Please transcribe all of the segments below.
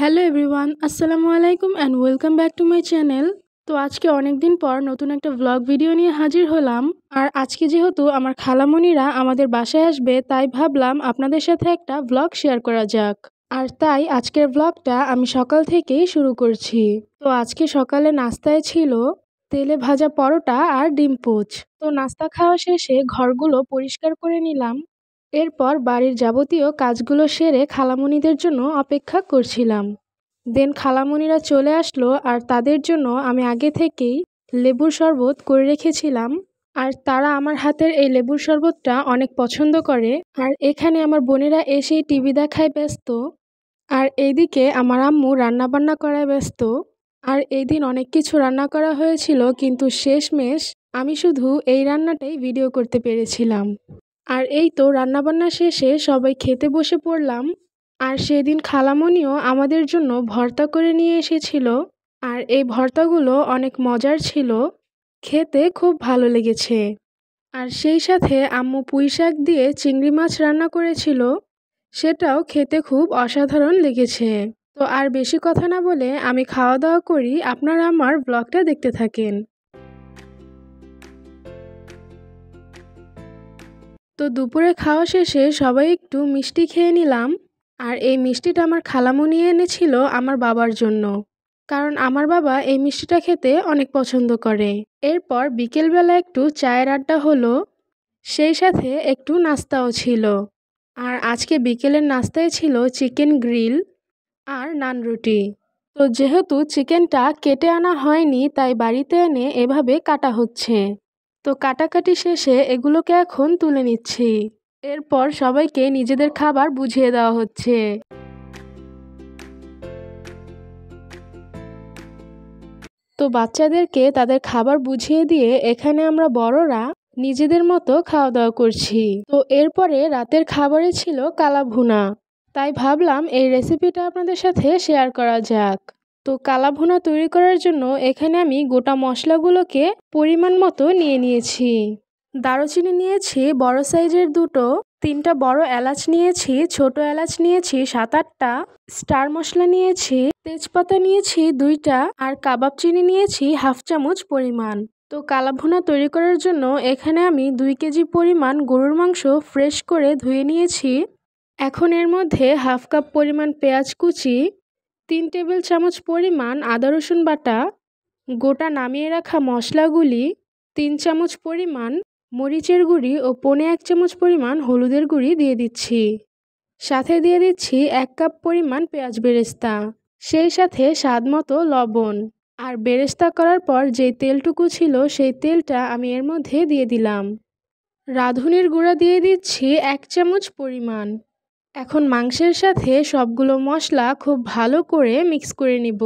hello everyone আসসালামু আলাইকুম and welcome back to my channel তো আজকে অনেক দিন পর নতুন একটা ব্লগ ভিডিও নিয়ে হাজির হলাম আর আজকে যেহেতু আমার খালামণিরা আমাদের বাসায় আসবে তাই ভাবলাম আপনাদের সাথে একটা ব্লগ শেয়ার করা যাক আর তাই আজকের ব্লগটা আমি সকাল থেকেই শুরু করছি তো আজকে সকালে নাস্তায় ছিল তেলে ভাজা পরোটা আর ডিম পোচ তো নাস্তা খাওয়া শেষে ঘরগুলো পরিষ্কার করে নিলাম এরপর বাড়ির যাবতীয় কাজগুলো সেরে খালামণিদের জন্য অপেক্ষা করছিলাম দেন খালামণিরা চলে আসলো আর তাদের জন্য আমি আগে থেকেই লেবুর শরবত করে রেখেছিলাম আর তারা আমার হাতের এই লেবুর শরবতটা অনেক পছন্দ করে আর এখানে আমার বোনেরা এসেই টিভি দেখায় ব্যস্ত আর এইদিকে আমার আম্মু রান্নাবান্না করায় ব্যস্ত আর এই দিন অনেক কিছু রান্না করা হয়েছিল কিন্তু শেষমেশ আমি শুধু এই রান্নাটাই ভিডিও করতে পেরেছিলাম আর এই তো রান্নাবান্না শেষে সবাই খেতে বসে পড়লাম আর সেদিন খালামণিও আমাদের জন্য ভর্তা করে নিয়ে এসেছিল আর এই ভর্তাগুলো অনেক মজার ছিল খেতে খুব ভালো লেগেছে আর সেই সাথে আম্মু পুঁই শাক দিয়ে চিংড়ি মাছ রান্না করেছিল সেটাও খেতে খুব অসাধারণ লেগেছে তো আর বেশি কথা না বলে আমি খাওয়া দাওয়া করি আপনারা আমার ব্লগটা দেখতে থাকেন তো দুপুরে খাওয়া শেষে সবাই একটু মিষ্টি খেয়ে নিলাম আর এই মিষ্টিটা আমার খালামু নিয়ে এনেছিল আমার বাবার জন্য কারণ আমার বাবা এই মিষ্টিটা খেতে অনেক পছন্দ করে এরপর বিকেলবেলা একটু চায়ের আড্ডা হলো সেই সাথে একটু নাস্তাও ছিল আর আজকে বিকেলের নাস্তায় ছিল চিকেন গ্রিল আর নান রুটি তো যেহেতু চিকেনটা কেটে আনা হয়নি তাই বাড়িতে এনে এভাবে কাটা হচ্ছে তো কাটাকাটি শেষে এগুলোকে এখন তুলে নিচ্ছি এরপর সবাইকে নিজেদের খাবার বুঝিয়ে দেওয়া হচ্ছে তো বাচ্চাদেরকে তাদের খাবার বুঝিয়ে দিয়ে এখানে আমরা বড়রা নিজেদের মতো খাওয়া দাওয়া করছি তো এরপরে রাতের খাবারে ছিল কালা ভুনা তাই ভাবলাম এই রেসিপিটা আপনাদের সাথে শেয়ার করা যাক তো কালা ভুনা তৈরি করার জন্য এখানে আমি গোটা মশলাগুলোকে পরিমাণ মতো নিয়ে নিয়েছি দারুচিনি নিয়েছি বড় সাইজের দুটো তিনটা বড় এলাচ নিয়েছি ছোট এলাচ নিয়েছি সাত আটটা স্টার মশলা নিয়েছি তেজপাতা নিয়েছি দুইটা আর কাবাব চিনি নিয়েছি হাফ চামচ পরিমাণ তো ভুনা তৈরি করার জন্য এখানে আমি দুই কেজি পরিমাণ গরুর মাংস ফ্রেশ করে ধুয়ে নিয়েছি এখন এর মধ্যে হাফ কাপ পরিমাণ পেঁয়াজ কুচি তিন টেবিল চামচ পরিমাণ আদা রসুন বাটা গোটা নামিয়ে রাখা মশলাগুলি তিন চামচ পরিমাণ মরিচের গুঁড়ি ও পনে এক চামচ পরিমাণ হলুদের গুঁড়ি দিয়ে দিচ্ছি সাথে দিয়ে দিচ্ছি এক কাপ পরিমাণ পেঁয়াজ বেরেস্তা সেই সাথে স্বাদ মতো লবণ আর বেরেস্তা করার পর যে তেলটুকু ছিল সেই তেলটা আমি এর মধ্যে দিয়ে দিলাম রাঁধুনির গুঁড়া দিয়ে দিচ্ছি এক চামচ পরিমাণ এখন মাংসের সাথে সবগুলো মশলা খুব ভালো করে মিক্স করে নিব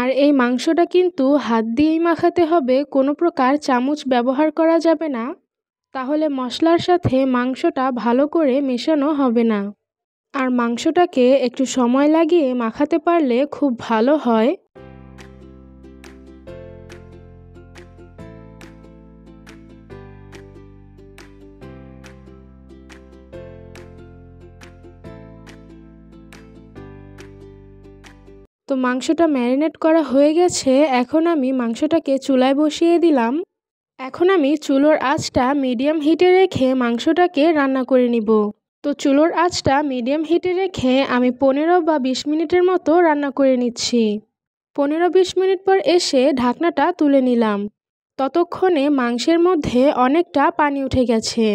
আর এই মাংসটা কিন্তু হাত দিয়েই মাখাতে হবে কোনো প্রকার চামচ ব্যবহার করা যাবে না তাহলে মশলার সাথে মাংসটা ভালো করে মেশানো হবে না আর মাংসটাকে একটু সময় লাগিয়ে মাখাতে পারলে খুব ভালো হয় তো মাংসটা ম্যারিনেট করা হয়ে গেছে এখন আমি মাংসটাকে চুলায় বসিয়ে দিলাম এখন আমি চুলোর আঁচটা মিডিয়াম হিটে রেখে মাংসটাকে রান্না করে নিব তো চুলোর আঁচটা মিডিয়াম হিটে রেখে আমি পনেরো বা বিশ মিনিটের মতো রান্না করে নিচ্ছি পনেরো বিশ মিনিট পর এসে ঢাকনাটা তুলে নিলাম ততক্ষণে মাংসের মধ্যে অনেকটা পানি উঠে গেছে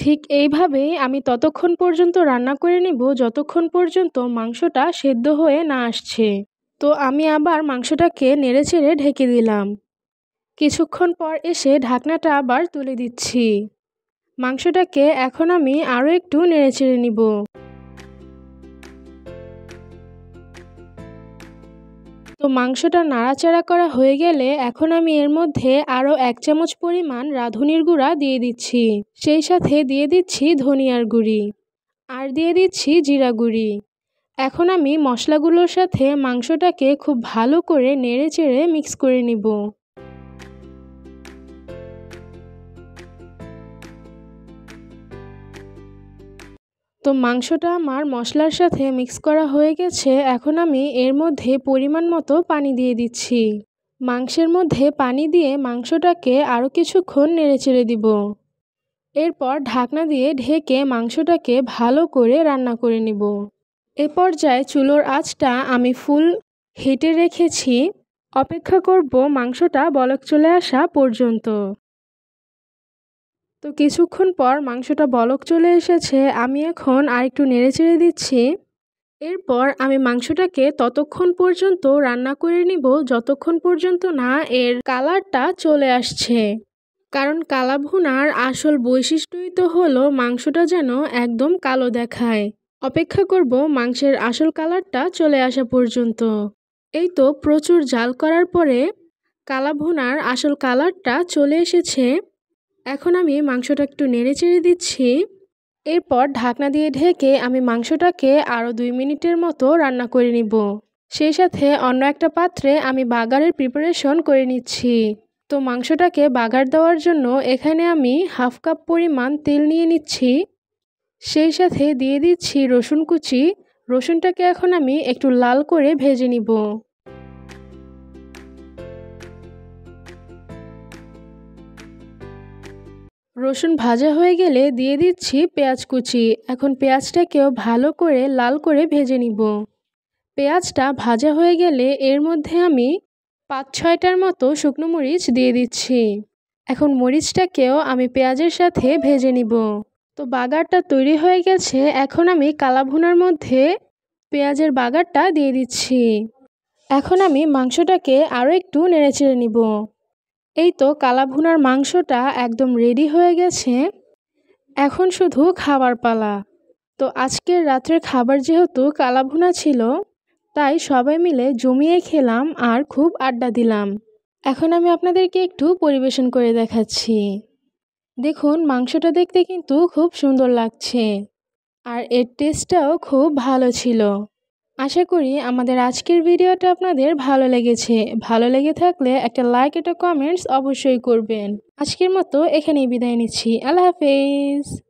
ঠিক এইভাবেই আমি ততক্ষণ পর্যন্ত রান্না করে নিব যতক্ষণ পর্যন্ত মাংসটা সেদ্ধ হয়ে না আসছে তো আমি আবার মাংসটাকে নেড়ে চেড়ে ঢেকে দিলাম কিছুক্ষণ পর এসে ঢাকনাটা আবার তুলে দিচ্ছি মাংসটাকে এখন আমি আরও একটু নেড়ে চেড়ে নিব তো মাংসটা নাড়াচাড়া করা হয়ে গেলে এখন আমি এর মধ্যে আরও এক চামচ পরিমাণ রাঁধুনির গুঁড়া দিয়ে দিচ্ছি সেই সাথে দিয়ে দিচ্ছি ধনিয়ার গুঁড়ি আর দিয়ে দিচ্ছি জিরা গুঁড়ি এখন আমি মশলাগুলোর সাথে মাংসটাকে খুব ভালো করে নেড়ে চেড়ে মিক্স করে নিব তো মাংসটা আমার মশলার সাথে মিক্স করা হয়ে গেছে এখন আমি এর মধ্যে পরিমাণ মতো পানি দিয়ে দিচ্ছি মাংসের মধ্যে পানি দিয়ে মাংসটাকে আরও কিছুক্ষণ নেড়েচেড়ে দিব এরপর ঢাকনা দিয়ে ঢেকে মাংসটাকে ভালো করে রান্না করে নিব এ পর্যায়ে চুলোর আঁচটা আমি ফুল হেঁটে রেখেছি অপেক্ষা করব মাংসটা বলক চলে আসা পর্যন্ত তো কিছুক্ষণ পর মাংসটা বলক চলে এসেছে আমি এখন আর একটু নেড়ে চেড়ে দিচ্ছি এরপর আমি মাংসটাকে ততক্ষণ পর্যন্ত রান্না করে নিব যতক্ষণ পর্যন্ত না এর কালারটা চলে আসছে কারণ কালাভুনার আসল বৈশিষ্ট্যই তো হলো মাংসটা যেন একদম কালো দেখায় অপেক্ষা করব মাংসের আসল কালারটা চলে আসা পর্যন্ত এই তো প্রচুর জাল করার পরে কালা আসল কালারটা চলে এসেছে এখন আমি মাংসটা একটু নেড়ে চেড়ে দিচ্ছি এরপর ঢাকনা দিয়ে ঢেকে আমি মাংসটাকে আরও দুই মিনিটের মতো রান্না করে নিব সেই সাথে অন্য একটা পাত্রে আমি বাগারের প্রিপারেশন করে নিচ্ছি তো মাংসটাকে বাগার দেওয়ার জন্য এখানে আমি হাফ কাপ পরিমাণ তেল নিয়ে নিচ্ছি সেই সাথে দিয়ে দিচ্ছি রসুন কুচি রসুনটাকে এখন আমি একটু লাল করে ভেজে নিব রসুন ভাজা হয়ে গেলে দিয়ে দিচ্ছি পেঁয়াজ কুচি এখন পেঁয়াজটাকেও ভালো করে লাল করে ভেজে নিব পেঁয়াজটা ভাজা হয়ে গেলে এর মধ্যে আমি পাঁচ ছয়টার মতো শুকনো মরিচ দিয়ে দিচ্ছি এখন মরিচটাকেও আমি পেঁয়াজের সাথে ভেজে নিব তো বাগারটা তৈরি হয়ে গেছে এখন আমি কালাভুনার মধ্যে পেঁয়াজের বাগারটা দিয়ে দিচ্ছি এখন আমি মাংসটাকে আরও একটু নেড়ে চেড়ে নিব এই তো কালাভুনার মাংসটা একদম রেডি হয়ে গেছে এখন শুধু খাবার পালা তো আজকের রাত্রের খাবার যেহেতু কালাভুনা ছিল তাই সবাই মিলে জমিয়ে খেলাম আর খুব আড্ডা দিলাম এখন আমি আপনাদেরকে একটু পরিবেশন করে দেখাচ্ছি দেখুন মাংসটা দেখতে কিন্তু খুব সুন্দর লাগছে আর এর টেস্টটাও খুব ভালো ছিল আশা করি আমাদের আজকের ভিডিওটা আপনাদের ভালো লেগেছে ভালো লেগে থাকলে একটা লাইক একটা কমেন্টস অবশ্যই করবেন আজকের মতো এখানেই বিদায় নিচ্ছি আল্লাহ হাফেজ